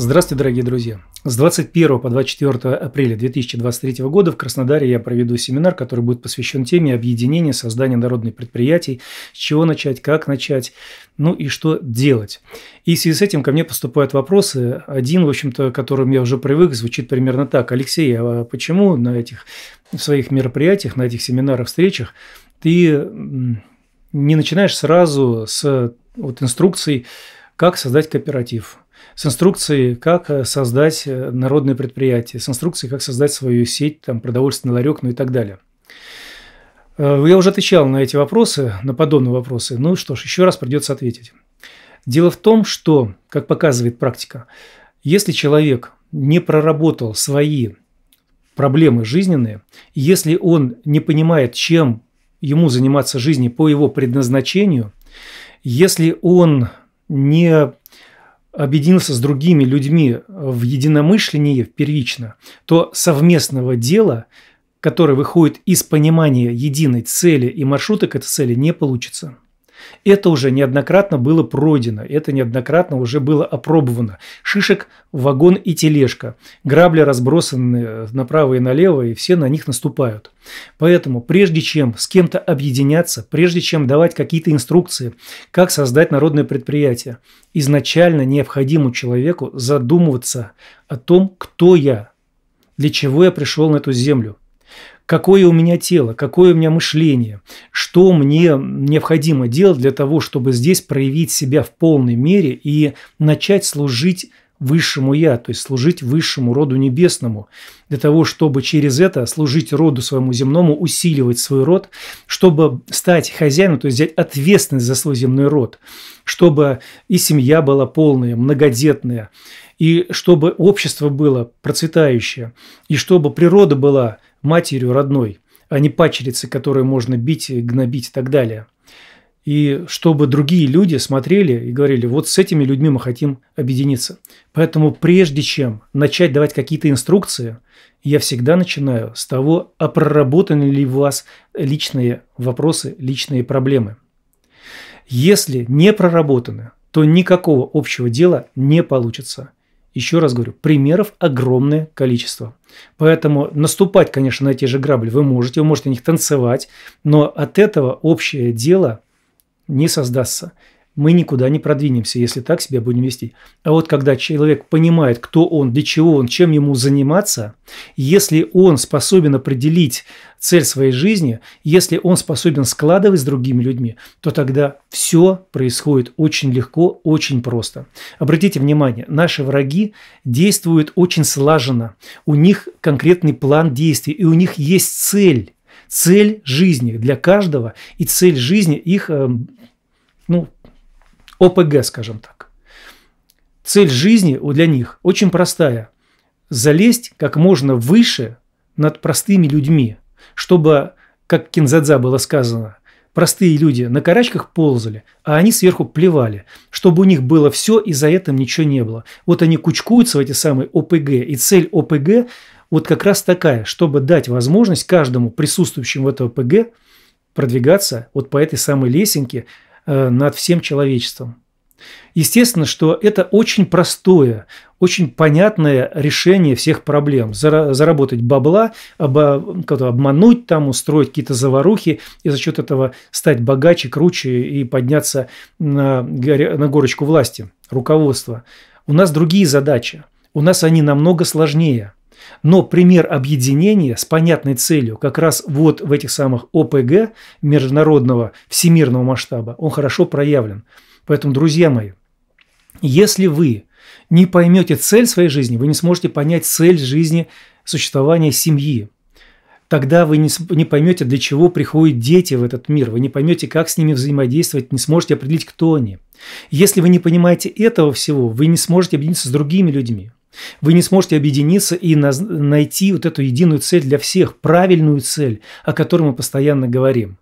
Здравствуйте, дорогие друзья! С 21 по 24 апреля 2023 года в Краснодаре я проведу семинар, который будет посвящен теме объединения, создания народных предприятий, с чего начать, как начать, ну и что делать. И в связи с этим ко мне поступают вопросы. Один, в общем-то, к которым я уже привык, звучит примерно так. Алексей, а почему на этих своих мероприятиях, на этих семинарах, встречах ты не начинаешь сразу с вот, инструкций, как создать кооператив – с инструкцией, как э, создать э, народное предприятие, с инструкцией, как создать свою сеть, там, продовольственный ларек, ну и так далее. Э, я уже отвечал на эти вопросы, на подобные вопросы. Ну что ж, еще раз придется ответить. Дело в том, что, как показывает практика, если человек не проработал свои проблемы жизненные, если он не понимает, чем ему заниматься жизнью по его предназначению, если он не объединился с другими людьми э, в единомышлении первично, то совместного дела, которое выходит из понимания единой цели и маршрута к этой цели, не получится. Это уже неоднократно было пройдено, это неоднократно уже было опробовано. Шишек, вагон и тележка. Грабли разбросаны направо и налево, и все на них наступают. Поэтому прежде чем с кем-то объединяться, прежде чем давать какие-то инструкции, как создать народное предприятие, изначально необходимо человеку задумываться о том, кто я, для чего я пришел на эту землю – какое у меня тело, какое у меня мышление, что мне необходимо делать для того, чтобы здесь проявить себя в полной мере и начать служить высшему я, то есть служить высшему роду небесному, для того, чтобы через это служить роду своему земному, усиливать свой род, чтобы стать хозяином, то есть взять ответственность за свой земной род, чтобы и семья была полная, многодетная, и чтобы общество было процветающее, и чтобы природа была матерью родной, а не пачерицей, которую можно бить, гнобить и так далее. И чтобы другие люди смотрели и говорили, вот с этими людьми мы хотим объединиться. Поэтому прежде чем начать давать какие-то инструкции, я всегда начинаю с того, а проработаны ли у вас личные вопросы, личные проблемы. Если не проработаны, то никакого общего дела не получится – еще раз говорю, примеров огромное количество. Поэтому наступать, конечно, на те же грабли вы можете, вы можете на них танцевать, но от этого общее дело не создастся мы никуда не продвинемся, если так себя будем вести. А вот когда человек понимает, кто он, для чего он, чем ему заниматься, если он способен определить цель своей жизни, если он способен складывать с другими людьми, то тогда все происходит очень легко, очень просто. Обратите внимание, наши враги действуют очень слаженно. У них конкретный план действий, и у них есть цель. Цель жизни для каждого, и цель жизни их эм, ну, ОПГ, скажем так. Цель жизни для них очень простая. Залезть как можно выше над простыми людьми, чтобы, как Кинзадза было сказано, простые люди на карачках ползали, а они сверху плевали, чтобы у них было все и за этим ничего не было. Вот они кучкуются в эти самые ОПГ, и цель ОПГ вот как раз такая, чтобы дать возможность каждому присутствующему в этом ОПГ продвигаться вот по этой самой лесенке, Э, над всем человечеством. Естественно, что это очень простое, очень понятное решение всех проблем. Заработать бабла, обмануть там, устроить какие-то заварухи и за счет этого стать богаче, круче и подняться на, горочку власти, руководства. У нас другие задачи. У нас они намного сложнее – но пример объединения с понятной целью, как раз вот в этих самых ОПГ международного всемирного масштаба, он хорошо проявлен. Поэтому, друзья мои, если вы не поймете цель своей жизни, вы не сможете понять цель жизни существования семьи. Тогда вы не, поймете, для чего приходят дети в этот мир, вы не поймете, как с ними взаимодействовать, не сможете определить, кто они. Если вы не понимаете этого всего, вы не сможете объединиться с другими людьми. Вы не сможете объединиться и найти вот эту единую цель для всех, правильную цель, о которой мы постоянно говорим.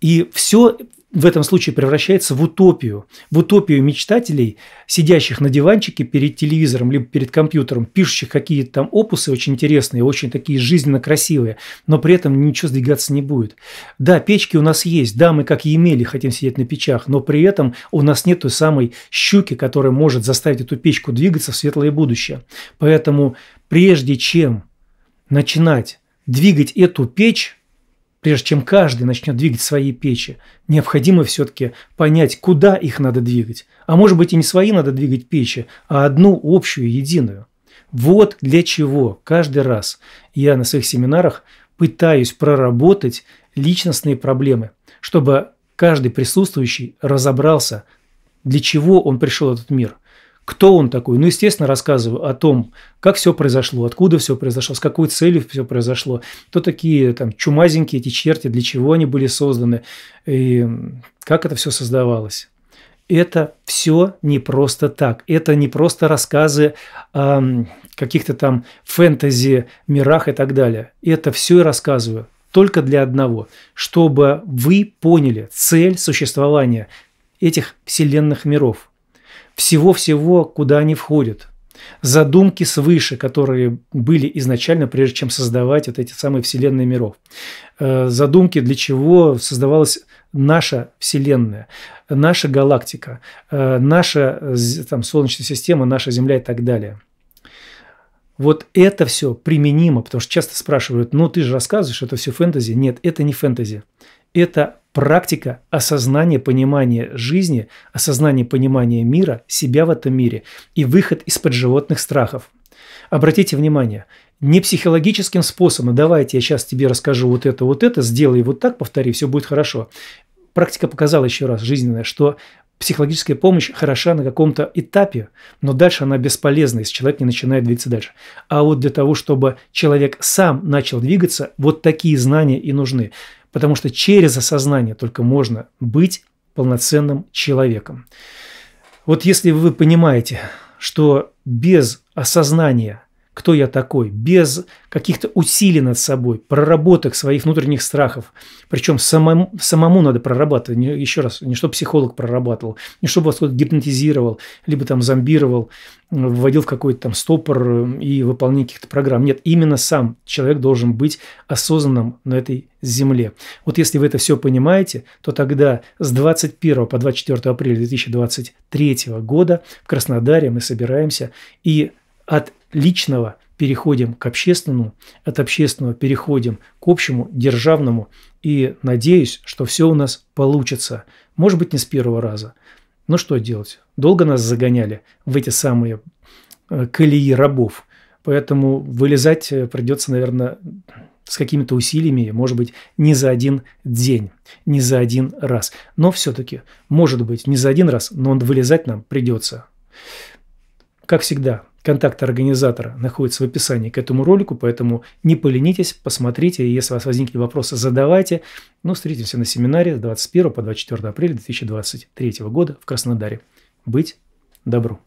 И все в этом случае превращается в утопию. В утопию мечтателей, сидящих на диванчике перед телевизором либо перед компьютером, пишущих какие-то там опусы очень интересные, очень такие жизненно красивые, но при этом ничего сдвигаться не будет. Да, печки у нас есть, да, мы как Емели хотим сидеть на печах, но при этом у нас нет той самой щуки, которая может заставить эту печку двигаться в светлое будущее. Поэтому прежде чем начинать двигать эту печь, Прежде чем каждый начнет двигать свои печи, необходимо все-таки понять, куда их надо двигать. А может быть и не свои надо двигать печи, а одну общую, единую. Вот для чего каждый раз я на своих семинарах пытаюсь проработать личностные проблемы, чтобы каждый присутствующий разобрался, для чего он пришел в этот мир, кто он такой? Ну, естественно, рассказываю о том, как все произошло, откуда все произошло, с какой целью все произошло, кто такие там чумазенькие эти черти, для чего они были созданы, и как это все создавалось. Это все не просто так. Это не просто рассказы о каких-то там фэнтези, мирах и так далее. Это все и рассказываю только для одного, чтобы вы поняли цель существования этих вселенных миров – всего-всего, куда они входят. Задумки свыше, которые были изначально, прежде чем создавать вот эти самые вселенные миров. Э, задумки, для чего создавалась наша Вселенная, наша галактика, э, наша там, Солнечная система, наша Земля и так далее. Вот это все применимо, потому что часто спрашивают, ну ты же рассказываешь, это все фэнтези. Нет, это не фэнтези. Это практика осознания понимания жизни, осознания понимания мира, себя в этом мире и выход из-под животных страхов. Обратите внимание, не психологическим способом, давайте я сейчас тебе расскажу вот это, вот это, сделай вот так, повтори, все будет хорошо. Практика показала еще раз жизненная, что психологическая помощь хороша на каком-то этапе, но дальше она бесполезна, если человек не начинает двигаться дальше. А вот для того, чтобы человек сам начал двигаться, вот такие знания и нужны. Потому что через осознание только можно быть полноценным человеком. Вот если вы понимаете, что без осознания кто я такой, без каких-то усилий над собой, проработок своих внутренних страхов. Причем самому, самому надо прорабатывать. еще раз, не чтобы психолог прорабатывал, не чтобы вас кто-то гипнотизировал, либо там зомбировал, вводил в какой-то там стопор э, и выполнение каких-то программ. Нет, именно сам человек должен быть осознанным на этой земле. Вот если вы это все понимаете, то тогда с 21 по 24 апреля 2023 года в Краснодаре мы собираемся и от личного переходим к общественному, от общественного переходим к общему, державному. И надеюсь, что все у нас получится. Может быть, не с первого раза. Но ну что делать? Долго нас загоняли в эти самые э, колеи рабов. Поэтому вылезать э, придется, наверное, с какими-то усилиями, может быть, не за один день, не за один раз. Но все-таки, может быть, не за один раз, но он вылезать нам придется. Как всегда, Контакты организатора находятся в описании к этому ролику, поэтому не поленитесь, посмотрите. и Если у вас возникли вопросы, задавайте. Ну, встретимся на семинаре с 21 по 24 апреля 2023 года в Краснодаре. Быть добру!